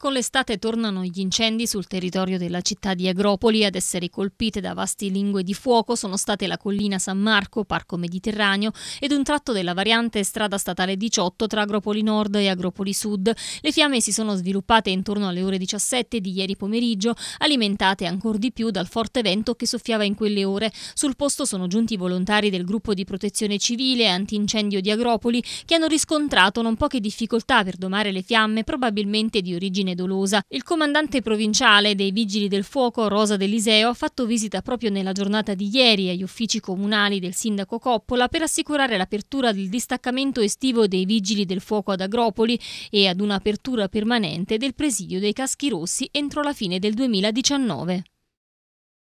Con l'estate tornano gli incendi sul territorio della città di Agropoli. Ad essere colpite da vasti lingue di fuoco sono state la collina San Marco, Parco Mediterraneo ed un tratto della variante strada statale 18 tra Agropoli Nord e Agropoli Sud. Le fiamme si sono sviluppate intorno alle ore 17 di ieri pomeriggio, alimentate ancor di più dal forte vento che soffiava in quelle ore. Sul posto sono giunti i volontari del gruppo di protezione civile antincendio di Agropoli che hanno riscontrato non poche difficoltà per domare le fiamme, probabilmente di origine fine dolosa. Il comandante provinciale dei Vigili del Fuoco, Rosa Deliseo, ha fatto visita proprio nella giornata di ieri agli uffici comunali del sindaco Coppola per assicurare l'apertura del distaccamento estivo dei Vigili del Fuoco ad Agropoli e ad un'apertura permanente del presidio dei Caschi Rossi entro la fine del 2019.